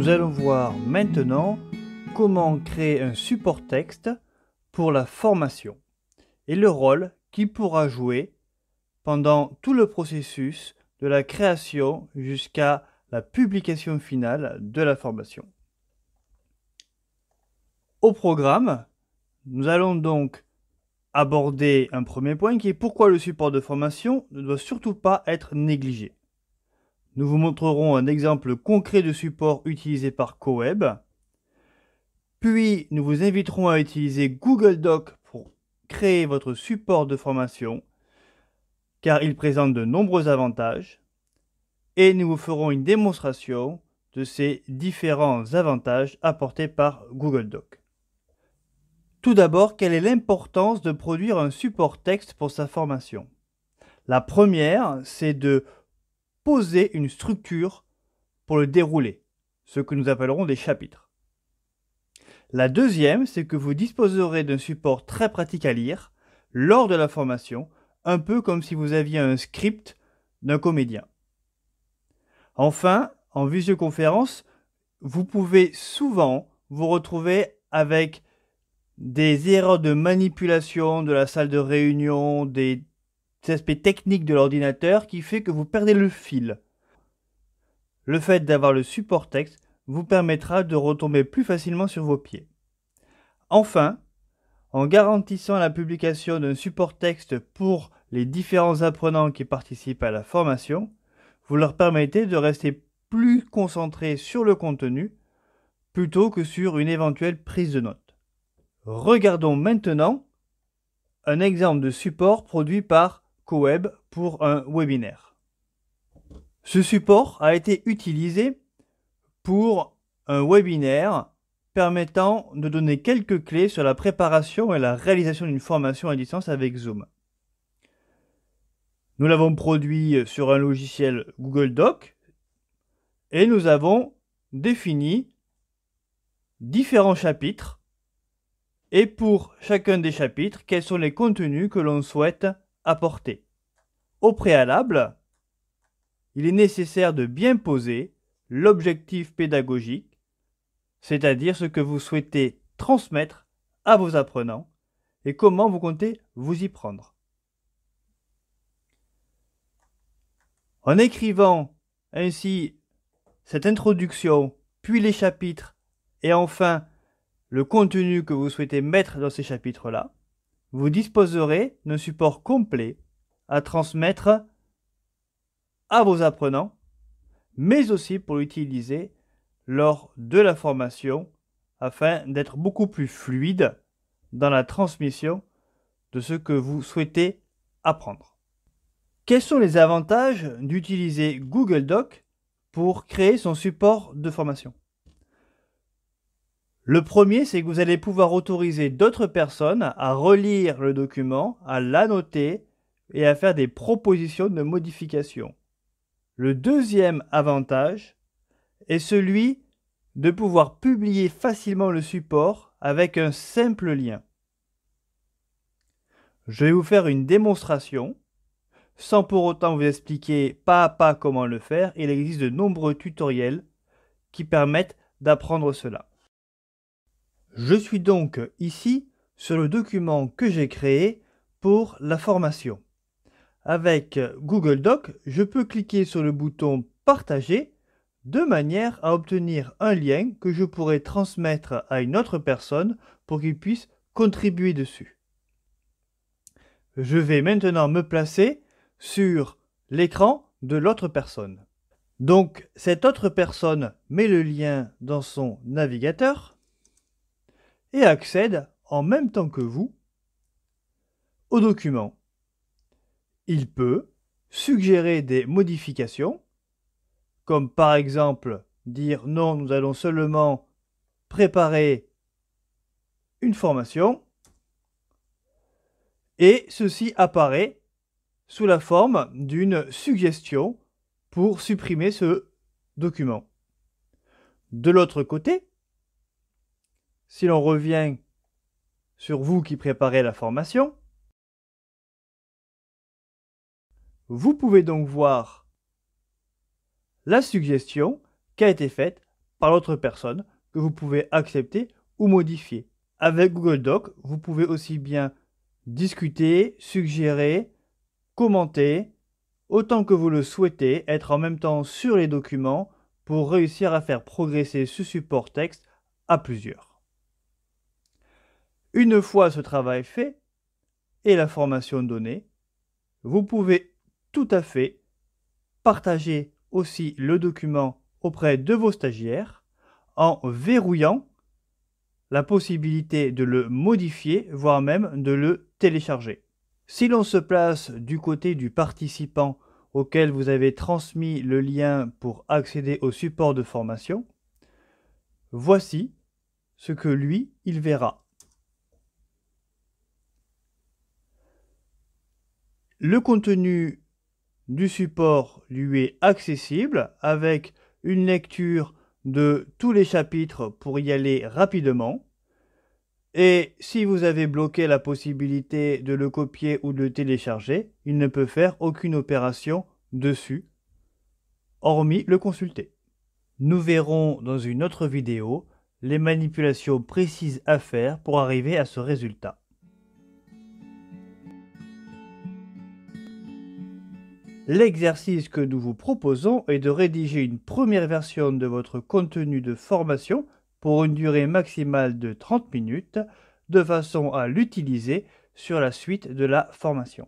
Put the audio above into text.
Nous allons voir maintenant comment créer un support texte pour la formation et le rôle qu'il pourra jouer pendant tout le processus de la création jusqu'à la publication finale de la formation. Au programme, nous allons donc aborder un premier point qui est pourquoi le support de formation ne doit surtout pas être négligé. Nous vous montrerons un exemple concret de support utilisé par CoWeb. Puis, nous vous inviterons à utiliser Google Doc pour créer votre support de formation, car il présente de nombreux avantages. Et nous vous ferons une démonstration de ces différents avantages apportés par Google Doc. Tout d'abord, quelle est l'importance de produire un support texte pour sa formation La première, c'est de une structure pour le dérouler, ce que nous appellerons des chapitres. La deuxième, c'est que vous disposerez d'un support très pratique à lire lors de la formation, un peu comme si vous aviez un script d'un comédien. Enfin, en visioconférence, vous pouvez souvent vous retrouver avec des erreurs de manipulation de la salle de réunion, des cet aspect technique de l'ordinateur qui fait que vous perdez le fil. Le fait d'avoir le support texte vous permettra de retomber plus facilement sur vos pieds. Enfin, en garantissant la publication d'un support texte pour les différents apprenants qui participent à la formation, vous leur permettez de rester plus concentrés sur le contenu plutôt que sur une éventuelle prise de notes. Regardons maintenant un exemple de support produit par web pour un webinaire. Ce support a été utilisé pour un webinaire permettant de donner quelques clés sur la préparation et la réalisation d'une formation à distance avec Zoom. Nous l'avons produit sur un logiciel Google Doc et nous avons défini différents chapitres et pour chacun des chapitres, quels sont les contenus que l'on souhaite apporter Au préalable, il est nécessaire de bien poser l'objectif pédagogique, c'est-à-dire ce que vous souhaitez transmettre à vos apprenants et comment vous comptez vous y prendre. En écrivant ainsi cette introduction, puis les chapitres, et enfin le contenu que vous souhaitez mettre dans ces chapitres-là, vous disposerez d'un support complet à transmettre à vos apprenants, mais aussi pour l'utiliser lors de la formation afin d'être beaucoup plus fluide dans la transmission de ce que vous souhaitez apprendre. Quels sont les avantages d'utiliser Google Doc pour créer son support de formation le premier, c'est que vous allez pouvoir autoriser d'autres personnes à relire le document, à l'annoter et à faire des propositions de modification. Le deuxième avantage est celui de pouvoir publier facilement le support avec un simple lien. Je vais vous faire une démonstration sans pour autant vous expliquer pas à pas comment le faire. Il existe de nombreux tutoriels qui permettent d'apprendre cela. Je suis donc ici sur le document que j'ai créé pour la formation. Avec Google Doc, je peux cliquer sur le bouton Partager de manière à obtenir un lien que je pourrais transmettre à une autre personne pour qu'il puisse contribuer dessus. Je vais maintenant me placer sur l'écran de l'autre personne. Donc cette autre personne met le lien dans son navigateur et accède en même temps que vous au document. Il peut suggérer des modifications, comme par exemple dire non, nous allons seulement préparer une formation, et ceci apparaît sous la forme d'une suggestion pour supprimer ce document. De l'autre côté, si l'on revient sur vous qui préparez la formation, vous pouvez donc voir la suggestion qui a été faite par l'autre personne que vous pouvez accepter ou modifier. Avec Google Doc, vous pouvez aussi bien discuter, suggérer, commenter, autant que vous le souhaitez, être en même temps sur les documents pour réussir à faire progresser ce support texte à plusieurs. Une fois ce travail fait et la formation donnée, vous pouvez tout à fait partager aussi le document auprès de vos stagiaires en verrouillant la possibilité de le modifier, voire même de le télécharger. Si l'on se place du côté du participant auquel vous avez transmis le lien pour accéder au support de formation, voici ce que lui, il verra. Le contenu du support lui est accessible avec une lecture de tous les chapitres pour y aller rapidement. Et si vous avez bloqué la possibilité de le copier ou de le télécharger, il ne peut faire aucune opération dessus, hormis le consulter. Nous verrons dans une autre vidéo les manipulations précises à faire pour arriver à ce résultat. L'exercice que nous vous proposons est de rédiger une première version de votre contenu de formation pour une durée maximale de 30 minutes de façon à l'utiliser sur la suite de la formation.